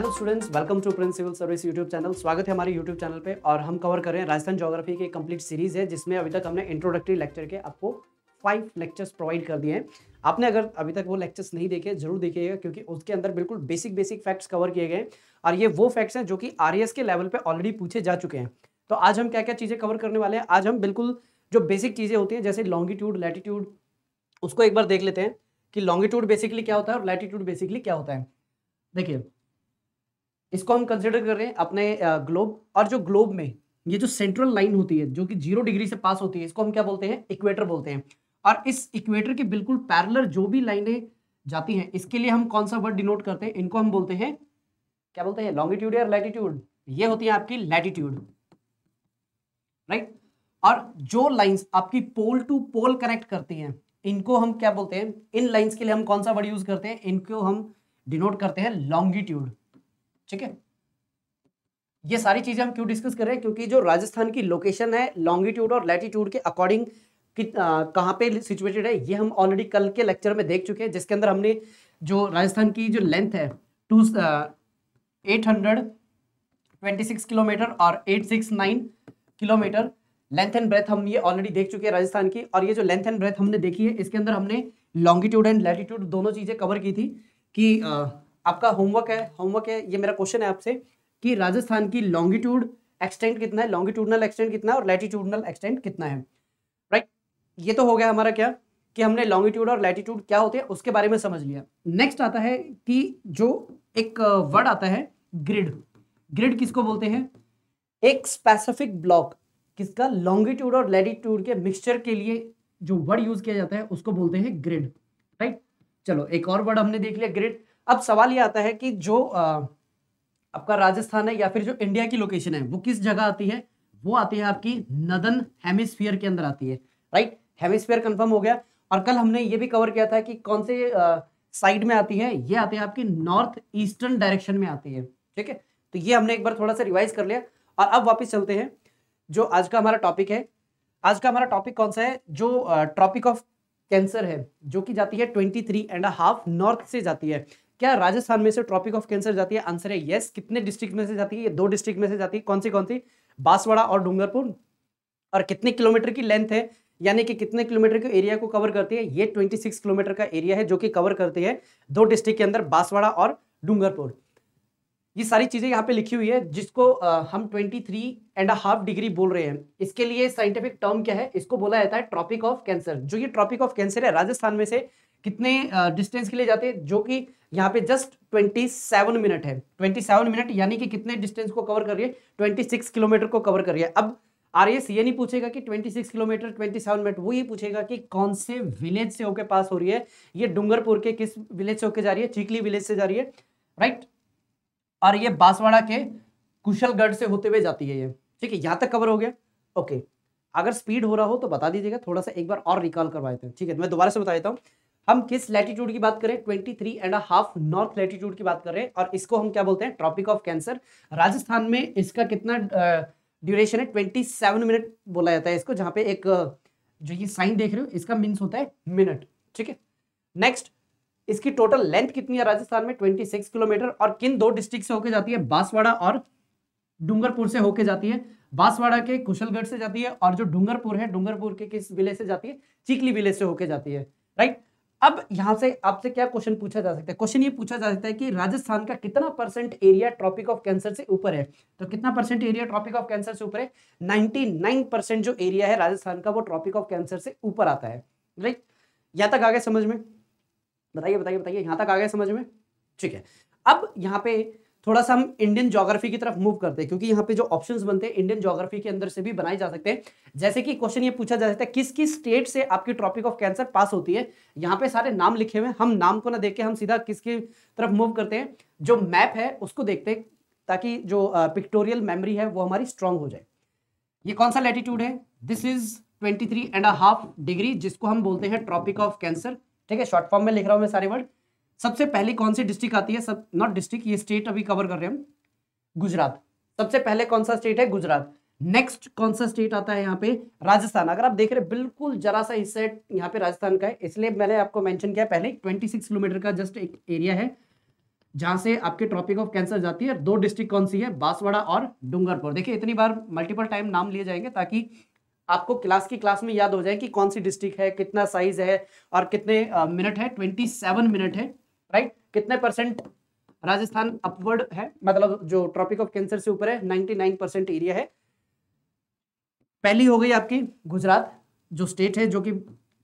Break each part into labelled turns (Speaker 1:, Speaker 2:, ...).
Speaker 1: Hello students welcome to Prince civil service YouTube channel स्वागत है हमारे यूट्यूब चैनल पे और हम कवर कर रहे हैं राजस्थान ज्योग्राफी की कंप्लीट सीरीज है जिसमें अभी तक हमने इंट्रोडक्टरी लेक्चर के आपको फाइव लेक्चर्स प्रोवाइड कर दिए हैं आपने अगर अभी तक वो लेक्चर्स नहीं देखे जरूर देखिएगा क्योंकि उसके अंदर बिल्कुल बेसिक बेसिक फैक्ट्स कवर किए गए और ये वो फैक्ट्स हैं जो कि आर के लेवल पर ऑलरेडी पूछे जा चुके हैं तो आज हम क्या क्या चीज़ें कवर करने वाले हैं आज हम बिल्कुल जो बेसिक चीज़ें होती हैं जैसे लॉन्गिट्यूड लैटिट्यूड उसको एक बार देख लेते हैं कि लॉन्गिट्यूड बेसिकली क्या होता है और लैटिट्यूड बेसिकली क्या होता है देखिए इसको हम कंसिडर कर रहे हैं अपने ग्लोब और जो ग्लोब में ये जो सेंट्रल लाइन होती है जो कि जीरो डिग्री से पास होती है इसको हम क्या बोलते हैं इक्वेटर बोलते हैं और इस इक्वेटर के बिल्कुल पैरलर जो भी लाइनें जाती हैं इसके लिए हम कौन सा वर्ड डिनोट करते हैं इनको हम बोलते हैं क्या बोलते हैं लॉन्गिट्यूड या लैटिट्यूड ये होती है आपकी लैटिट्यूड राइट और जो लाइन्स आपकी पोल टू पोल कनेक्ट करती हैं इनको हम क्या बोलते हैं इन लाइन्स के लिए हम कौन सा वर्ड यूज करते हैं इनको हम डिनोट करते हैं लॉन्गिट्यूड ठीक है ये सारी चीजें हम क्यों डिस्कस कर रहे हैं क्योंकि जो राजस्थान की लोकेशन है लॉन्गिट्यूड और लैटिट्यूड के अकॉर्डिंग कहाँ पे सिचुएटेड है ये हम ऑलरेडी कल के लेक्चर में देख चुके हैं जिसके अंदर हमने जो राजस्थान की जो लेंथ है two eight hundred twenty six kilometre और eight six nine kilometre length and breadth हम ये ऑलरेडी देख चुके हैं राजस्थान की और ये जो लेंथ एंड ब्रेथ हमने देखी है इसके अंदर हमने लॉन्गिट्यूड एंड लैटिट्यूड दोनों चीज़ें कवर की थी कि uh, आपका होमवर्क है होमवर्क है ये मेरा क्वेश्चन है आपसे कि राजस्थान की लॉन्गिट्यूड एक्सटेंट कितना है लॉन्गिट्यूडनल एक्सटेंट कितना है और लैटिट्यूडनल एक्सटेंट कितना है राइट right? ये तो हो गया हमारा क्या कि हमने लॉन्गिट्यूड और लैटिट्यूड क्या होते हैं उसके बारे में समझ लिया नेक्स्ट आता है कि जो एक वर्ड आता है ग्रिड ग्रिड किसको बोलते हैं एक स्पेसिफिक ब्लॉक किसका लॉन्गिट्यूड और लैटिट्यूड के मिक्सचर के लिए जो वर्ड यूज किया जाता है उसको बोलते हैं ग्रिड राइट चलो एक और वर्ड हमने देख लिया ग्रिड अब सवाल ये आता है कि जो आपका राजस्थान है या फिर जो इंडिया की लोकेशन है वो किस जगह आती है वो आती है आपकी नदन हेमिस्फीयर के अंदर आती है राइट हेमिस्फीयर कंफर्म हो गया और कल हमने ये भी कवर किया था कि कौन से साइड में आती है ये आती है आपकी नॉर्थ ईस्टर्न डायरेक्शन में आती है ठीक है तो ये हमने एक बार थोड़ा सा रिवाइज कर लिया और अब वापस चलते हैं जो आज का हमारा टॉपिक है आज का हमारा टॉपिक कौन सा है जो ट्रॉपिक ऑफ कैंसर है जो कि जाती है twenty three and half north से जाती है क्या राजस्थान में से ट्रॉपिक ऑफ कैंसर जाती है आंसर है यस कितने डिस्ट्रिक्ट में से जाती है ये दो डिस्ट्रिक्ट में से जाती है कौन सी कौन सी बांसवाड़ा और डूंगरपुर और कितने किलोमीटर की लेंथ है यानी कि कितने किलोमीटर के एरिया को कवर करती है ये 26 किलोमीटर का एरिया है जो कि कवर करती है दो डिस्ट्रिक्ट के अंदर बांसवाड़ा और डूंगरपुर ये सारी चीज़ें यहाँ पे लिखी हुई है जिसको आ, हम 23 एंड हाफ डिग्री बोल रहे हैं इसके लिए साइंटिफिक टर्म क्या है इसको बोला जाता है ट्रॉपिक ऑफ कैंसर जो ये ट्रॉपिक ऑफ कैंसर है राजस्थान में से कितने डिस्टेंस के लिए जाते हैं जो कि यहाँ पे जस्ट ट्वेंटी सेवन मिनट है ट्वेंटी सेवन मिनट यानी कि कितने डिस्टेंस को कवर कर रही है ट्वेंटी सिक्स किलोमीटर को कवर कर रही है अब आरएस ये नहीं पूछेगा कि twenty six kilometre twenty seven minute वो ये पूछेगा कि कौन से विलेज से होके पास हो रही है ये डूंगरपुर के किस विलेज से होके जा रही है चीकली विलेज से जा रही है राइट और ये बांसवाड़ा के कुशलगढ़ से होते हुए जाती है ये ठीक है यहाँ तक कवर हो गया ओके अगर स्पीड हो रहा हो तो बता दीजिएगा थोड़ा सा एक बार और रिकॉल करवा देते हैं ठीक है मैं दोबारा से बता देता हूँ हम किस लैटीट्यूड की बात करें twenty three and half north latitude की बात कर रहे हैं और इसको हम क्या बोलते हैं ट्रॉपिक ऑफ कैंसर राजस्थान में इसका कितना ड्यूरेशन है ट्वेंटी सेवन मिनट बोला जाता है इसको जहां पे एक जो ये साइन देख रहे हो इसका मीन होता है मिनट ठीक है नेक्स्ट इसकी टोटल लेंथ कितनी है राजस्थान में सिक्स किलोमीटर और किन दो डिस्ट्रिक्ट से होके जाती है बांसवाड़ा और डूंगरपुर से होके जाती है बांसवाड़ा के कुशलगढ़ से जाती है और जो डूंगरपुर है डूंगरपुर के किस विलेज से जाती है चिकली विलेज से होके जाती है राइट अब यहां से आपसे क्या क्वेश्चन पूछा जा सकता है क्वेश्चन ये पूछा जा सकता है कि राजस्थान का कितना percent area tropic of cancer से ऊपर है तो कितना percent area tropic of cancer से ऊपर है नाइन परसेंट जो एरिया है राजस्थान का वो ट्रॉपिक ऑफ कैंसर से ऊपर आता है राइट यहां तक आ गया समझ में बताइए बताइए बताइए यहां तक आ गया समझ में ठीक है अब यहाँ पे थोड़ा सा हम इंडियन ज्योग्राफी की तरफ मूव करते हैं क्योंकि यहाँ पे जो ऑप्शन बनते हैं इंडियन ज्योग्राफी के अंदर से भी बनाए जा सकते हैं जैसे कि क्वेश्चन ये पूछा जा सकता है किस किस स्टेट से आपकी ट्रॉपिक ऑफ कैंसर पास होती है यहाँ पे सारे नाम लिखे हुए हम नाम को ना देख के हम सीधा किसकी तरफ मूव करते हैं जो मैप है उसको देखते हैं ताकि जो पिक्टोरियल मेमोरी है वो हमारी स्ट्रांग हो जाए ये कौन सा लेटिट्यूड है this is twenty three and half degree जिसको हम बोलते हैं ट्रॉपिक ऑफ कैंसर ठीक है शॉर्ट फॉर्म में लिख रहा हूँ मैं सारे वर्ड सबसे पहले कौन सी डिस्ट्रिक्ट आती है सब नॉट डिस्ट्रिक्ट ये स्टेट अभी कवर कर रहे हैं हम गुजरात सबसे पहले कौन सा स्टेट है गुजरात नेक्स्ट कौन सा स्टेट आता है यहाँ पे राजस्थान अगर आप देख रहे हैं बिल्कुल जरा सा हिस्सा यहाँ पे राजस्थान का है इसलिए मैंने आपको मेंशन किया पहले 26 किलोमीटर का जस्ट एक एरिया है जहां से आपके ट्रॉपिक ऑफ कैंसर जाती है दो डिस्ट्रिक्ट कौन सी है बांसवाड़ा और डूंगरपुर देखिए इतनी बार मल्टीपल टाइम नाम लिए जाएंगे ताकि आपको क्लास की क्लास में याद हो जाए कि कौन सी डिस्ट्रिक्ट है कितना साइज है और कितने मिनट है ट्वेंटी मिनट है राइट कितने परसेंट राजस्थान अपवर्ड है मतलब जो ट्रॉपिक ऑफ कैंसर से ऊपर है नाइन परसेंट एरिया है पहली हो गई आपकी गुजरात जो स्टेट है जो कि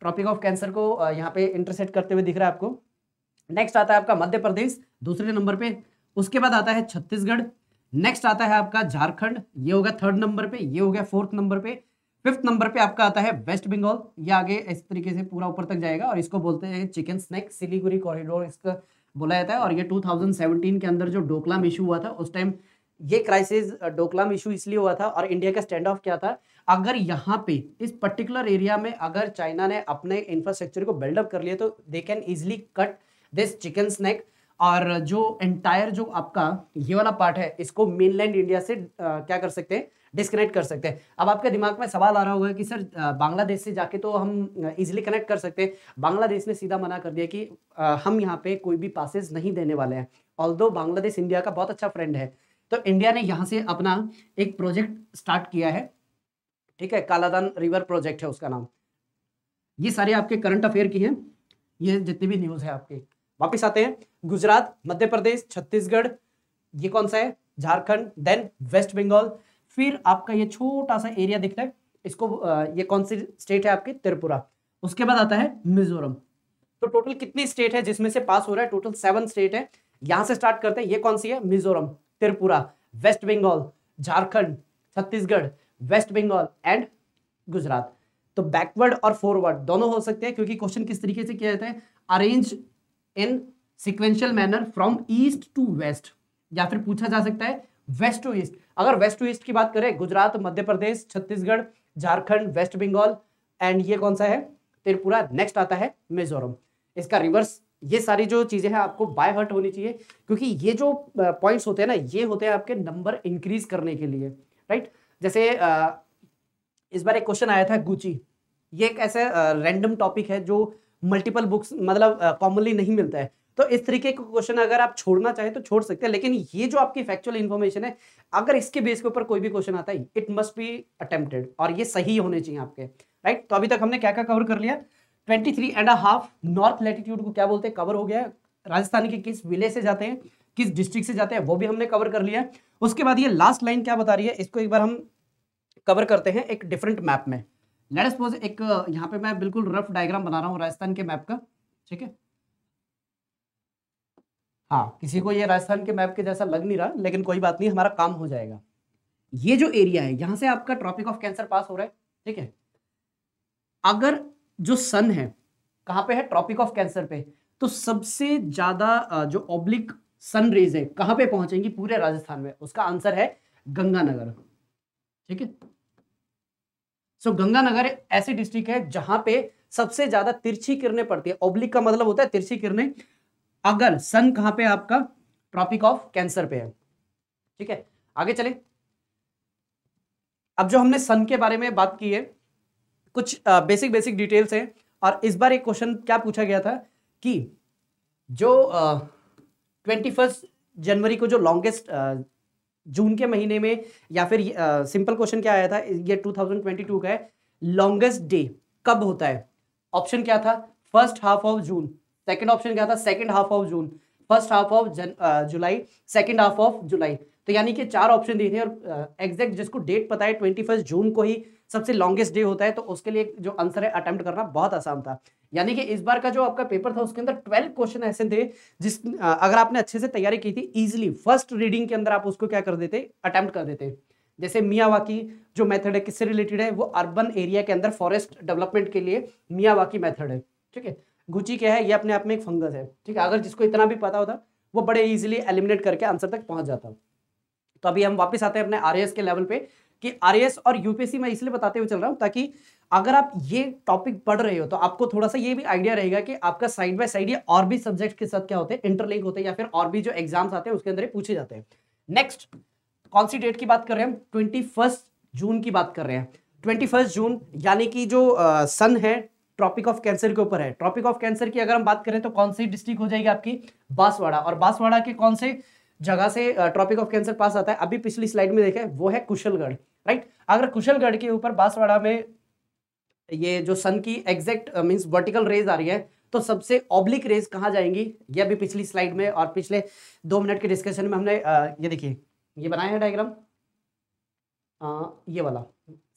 Speaker 1: ट्रॉपिक ऑफ कैंसर को यहाँ पे इंटरसेट करते हुए दिख रहा है आपको नेक्स्ट आता है आपका मध्य प्रदेश दूसरे नंबर पे उसके बाद आता है छत्तीसगढ़ नेक्स्ट आता है आपका झारखंड ये हो गया थर्ड नंबर पे ये हो गया फोर्थ नंबर पे फिफ्थ नंबर पे आपका आता है वेस्ट बंगाल ये आगे इस तरीके से पूरा ऊपर तक जाएगा और इसको बोलते हैं चिकन स्नैक सिलीगुड़ी कॉरिडोर इसका बोला जाता है और ये 2017 के अंदर जो डोकलाम इशू हुआ था उस टाइम ये क्राइसिस डोकलाम इशू इसलिए हुआ था और इंडिया का स्टैंड ऑफ क्या था अगर यहाँ पे इस पर्टिकुलर एरिया में अगर चाइना ने अपने इंफ्रास्ट्रक्चर को बिल्डअप कर लिया तो they can easily cut this chicken snack और जो एंटायर जो आपका ये वाला पार्ट है इसको मेनलैंड इंडिया से आ, क्या कर सकते हैं डिस्कनेक्ट कर सकते हैं अब आपके दिमाग में सवाल आ रहा होगा कि सर बांग्लादेश से जाके तो हम इजिली कनेक्ट कर सकते हैं बांग्लादेश ने सीधा मना कर दिया कि हम यहाँ पे कोई भी पासिस नहीं देने वाले हैं ऑल बांग्लादेश इंडिया का बहुत अच्छा फ्रेंड है तो इंडिया ने यहाँ से अपना एक प्रोजेक्ट स्टार्ट किया है ठीक है कालादान रिवर प्रोजेक्ट है उसका नाम ये सारे आपके करंट अफेयर की हैं ये जितनी भी न्यूज़ है आपके वापस आते हैं गुजरात मध्य प्रदेश छत्तीसगढ़ ये कौन सा है झारखंड देन वेस्ट बंगाल फिर आपका ये छोटा सा एरिया दिखता है इसको ये कौन सी स्टेट है आपकी त्रिपुरा उसके बाद आता है मिजोरम तो टोटल कितनी स्टेट है जिसमें से पास हो रहा है टोटल सेवन स्टेट है यहां से स्टार्ट करते हैं ये कौन सी है Mizoram Tripura West Bengal Jharkhand Chhattisgarh West Bengal and Gujarat तो बैकवर्ड और फॉरवर्ड दोनों हो सकते हैं क्योंकि क्वेश्चन किस तरीके से किया जाता है arrange in sequential manner from east to west या फिर पूछा जा सकता है वेस्ट टू ईस्ट अगर वेस्ट टू ईस्ट की बात करें गुजरात मध्य प्रदेश छत्तीसगढ़ झारखंड वेस्ट बंगाल एंड ये कौन सा है त्रिपुरा तो नेक्स्ट आता है मिजोरम इसका रिवर्स ये सारी जो चीज़ें हैं आपको बाय हर्ट होनी चाहिए क्योंकि ये जो पॉइंट्स होते हैं ना ये होते हैं आपके नंबर इंक्रीज करने के लिए राइट जैसे इस बार एक क्वेश्चन आया था गुची ये एक ऐसा रैंडम टॉपिक है जो मल्टीपल बुक्स मतलब कॉमनली नहीं मिलता है तो इस तरीके के क्वेश्चन अगर आप छोड़ना चाहें तो छोड़ सकते हैं लेकिन ये जो आपकी फैक्चुअल इन्फॉर्मेशन है अगर इसके बेस के ऊपर कोई भी क्वेश्चन आता है इट मस्ट बी अटेम्प्टेड और ये सही होने चाहिए आपके राइट तो अभी तक हमने क्या क्या कवर कर लिया twenty three and half north latitude को क्या बोलते हैं कवर हो गया राजस्थान के किस विलेज से जाते हैं किस डिस्ट्रिक्ट से जाते हैं वो भी हमने कवर कर लिया उसके बाद ये लास्ट लाइन क्या बता रही है इसको एक बार हम कवर करते हैं एक डिफरेंट मैप में लेट सपोज एक यहाँ पे मैं बिल्कुल रफ डायग्राम बना रहा हूँ राजस्थान के मैप का ठीक है हाँ किसी को ये राजस्थान के मैप के जैसा लग नहीं रहा लेकिन कोई बात नहीं हमारा काम हो जाएगा ये जो एरिया है यहां से आपका ट्रॉपिक ऑफ कैंसर पास हो रहा है ठीक है अगर जो सन है कहां पे है ट्रॉपिक ऑफ कैंसर पे तो सबसे ज़्यादा जो ऑब्लिक सन रेज है कहां पे पहुंचेंगी पूरे राजस्थान में उसका आंसर है गंगानगर ठीक है सो गंगानगर ऐसी डिस्ट्रिक्ट है जहां पे सबसे ज्यादा तिरछी किरणें पड़ती है ऑब्लिक का मतलब होता है तिरछी किरणें अगर सन कहां पे आपका ट्रॉपिक ऑफ कैंसर पे है ठीक है आगे चले अब जो हमने सन के बारे में बात की है कुछ बेसिक बेसिक डिटेल्स हैं और इस बार एक क्वेश्चन क्या पूछा गया था कि जो ट्वेंटी फर्स्ट जनवरी को जो लॉन्गेस्ट जून के महीने में या फिर सिंपल क्वेश्चन क्या आया था ये 2022 का है लॉन्गेस्ट डे कब होता है ऑप्शन क्या था first half of June second option क्या था second half of June first half of July second half of July तो यानी कि चार ऑप्शन दिए थे और एग्जैक्ट uh, जिसको डेट पता है ट्वेंटी जून को ही सबसे लॉन्गेस्ट डे होता है तो उसके लिए जो आंसर है अटेम्प्ट करना बहुत आसान था यानी कि इस बार का जो आपका पेपर था उसके अंदर ट्वेल्व क्वेश्चन ऐसे थे जिस uh, अगर आपने अच्छे से तैयारी की थी इजिली फर्स्ट रीडिंग के अंदर आप उसको क्या कर देते अटेम्प्ट कर देते जैसे मियावाकी जो मेथड है किससे रिलेटेड है वो अर्बन एरिया के अंदर फॉरेस्ट डेवलपमेंट के लिए मियावाकी मेथड है ठीक है गुची क्या है ये अपने आप में एक फंगस है ठीक है अगर जिसको इतना भी पता होता वो बड़े ईजिली एलिमिनेट करके आंसर तक पहुंच जाता तो अभी हम वापस आते हैं अपने आर के लेवल पे कि आर और यूपीएससी मैं इसलिए बताते हुए चल रहा हूँ ताकि अगर आप ये टॉपिक पढ़ रहे हो तो आपको थोड़ा सा ये भी आइडिया रहेगा कि आपका साइड बाय साइड ये और भी सब्जेक्ट के साथ क्या होते हैं इंटरलिंक होते हैं या फिर और भी जो एग्जाम्स आते हैं उसके अंदर पूछे जाते हैं नेक्स्ट कौन सी डेट की बात कर रहे हैं हम ट्वेंटी जून की बात कर रहे हैं ट्वेंटी जून यानी कि जो सन है ट्रॉपिक ऑफ कैंसर के ऊपर है ट्रॉपिक ऑफ कैंसर की अगर हम बात करें तो कौन सी डिस्ट्रिक्ट हो जाएगी आपकी बांसवाड़ा और बांसवाड़ा के कौन से जगह से ट्रॉपिक ऑफ कैंसर पास आता है अभी पिछली स्लाइड में देखे वो है कुशलगढ़ राइट अगर कुशलगढ़ के ऊपर बांसवाड़ा में ये जो सन की एग्जैक्ट मीन्स वर्टिकल रेज आ रही है तो सबसे ऑब्लिक रेज कहाँ जाएंगी ये अभी पिछली स्लाइड में और पिछले दो मिनट के डिस्कशन में हमने आ, ये देखिए ये बनाया है डायग्राम ये वाला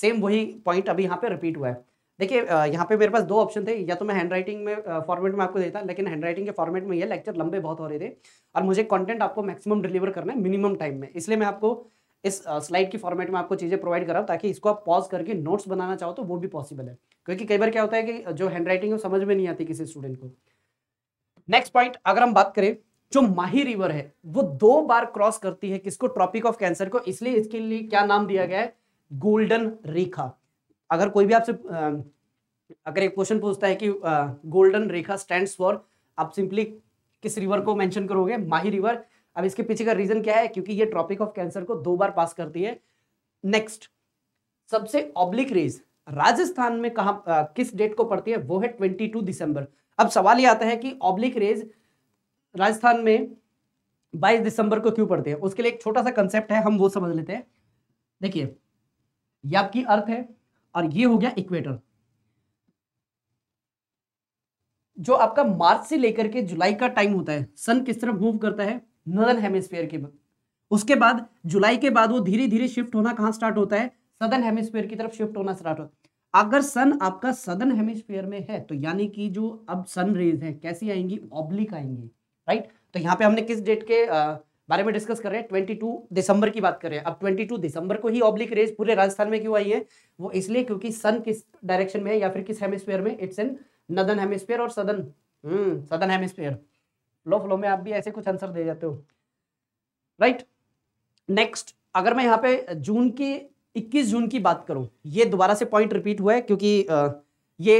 Speaker 1: सेम वही पॉइंट अभी यहाँ पे रिपीट हुआ है देखिए यहाँ पे मेरे पास दो ऑप्शन थे या तो मैं हैंड राइटिंग में फॉर्मेट में आपको देता लेकिन हैंड राइटिंग के फॉर्मेट में ये लेक्चर लंबे बहुत हो रहे थे और मुझे कंटेंट आपको मैक्सिमम डिलीवर करना है मिनिमम टाइम में इसलिए मैं आपको इस स्लाइड की फॉर्मेट में आपको चीज़ें प्रोवाइड कराऊँ ताकि इसको आप पॉज करके नोट्स बनाना चाहो तो वो भी पॉसिबल है क्योंकि कई बार क्या होता है कि जो हैंड राइटिंग समझ में नहीं आती किसी स्टूडेंट को नेक्स्ट पॉइंट अगर हम बात करें जो माही रिवर है वो दो बार क्रॉस करती है किसको ट्रॉपिक ऑफ कैंसर को इसलिए इसके लिए क्या नाम दिया गया है गोल्डन रेखा अगर कोई भी आपसे अगर एक क्वेश्चन पूछता है कि गोल्डन रेखा स्टैंड फॉर आप सिंपली किस रिवर को मैंशन करोगे माही रिवर अब इसके पीछे का रीजन क्या है क्योंकि ये ट्रॉपिक ऑफ कैंसर को दो बार पास करती है नेक्स्ट सबसे ऑब्लिक रेज राजस्थान में कहा आ, किस डेट को पड़ती है वो है 22 दिसंबर अब सवाल ये आता है कि ऑब्लिक रेज राजस्थान में 22 दिसंबर को क्यों पड़ती है उसके लिए एक छोटा सा कंसेप्ट है हम वो समझ लेते हैं देखिए ये आपकी अर्थ है और ये हो गया इक्वेटर जो आपका मार्च से लेकर के जुलाई का टाइम होता है सन किस तरफ मूव करता है नर्दन हेमिस्फेयर के बाद उसके बाद जुलाई के बाद वो धीरे धीरे शिफ्ट होना कहां स्टार्ट होता है सदन हेमिस्फेयर की तरफ शिफ्ट होना स्टार्ट होता है अगर सन आपका सदन हेमिस्फेयर में है तो यानी कि जो अब सन रेज है कैसी आएंगी ऑब्लिक आएंगी राइट तो यहाँ पे हमने किस डेट के आ, बारे में डिस्कस कर रहे हैं ट्वेंटी टू दिसंबर की बात कर रहे हैं अब ट्वेंटी टू दिसंबर को ही ऑब्लिक रेज पूरे राजस्थान में क्यों आई है वो इसलिए क्योंकि सन किस डायरेक्शन में है या फिर किस हेमिसफेयर में इट्स इन नदन हेमिसफेयर और सदन सदन हेमिसफेयर लो फ्लो में आप भी ऐसे कुछ आंसर दे जाते हो राइट right? नेक्स्ट अगर मैं यहाँ पे जून की इक्कीस जून की बात करूँ ये दोबारा से पॉइंट रिपीट हुआ है क्योंकि ये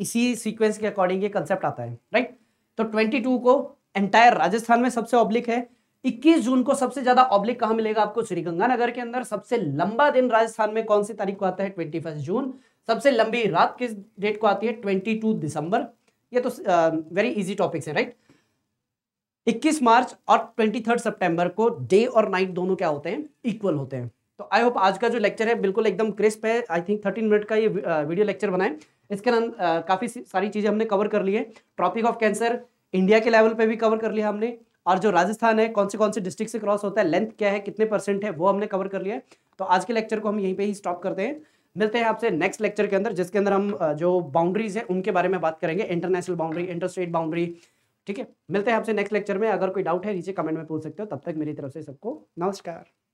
Speaker 1: इसी सीक्वेंस के अकॉर्डिंग ये कंसेप्ट आता है राइट right? तो टू को एंटायर राजस्थान में सबसे ऑब्लिक है 21 जून को सबसे ज्यादा ऑब्लिक कहां मिलेगा आपको श्रीगंगानगर के अंदर सबसे लंबा दिन राजस्थान में कौन सी तारीख को आता है ट्वेंटी जून सबसे लंबी रात किस डेट को आती है ट्वेंटी दिसंबर ये तो वेरी इजी टॉपिक है राइट 21 मार्च और 23 सितंबर को डे और नाइट दोनों क्या होते हैं इक्वल होते हैं तो आई होप आज का जो लेक्चर है बिल्कुल एकदम क्रिस्प है आई थिंक 13 मिनट का ये वीडियो लेक्चर बनाए इसके अंदर काफ़ी सारी चीज़ें हमने कवर कर ली है ट्रॉपिक ऑफ कैंसर इंडिया के लेवल पे भी कवर कर लिया हमने और जो राजस्थान है कौन से कौन से डिस्ट्रिक्ट से क्रॉस होता है लेंथ क्या है कितने परसेंट है वो हमने कवर कर लिया तो आज के लेक्चर को हम यहीं पे ही स्टॉप करते हैं मिलते हैं आपसे नेक्स्ट लेक्चर के अंदर जिसके अंदर हम जो बाउंड्रीज है उनके बारे में बात करेंगे इंटरनेशनल बाउंड्री इंटरस्टेट बाउंड्री ठीक है मिलते हैं आपसे नेक्स्ट लेक्चर में अगर कोई डाउट है नीचे कमेंट में पूछ सकते हो तब तक मेरी तरफ से सबको नमस्कार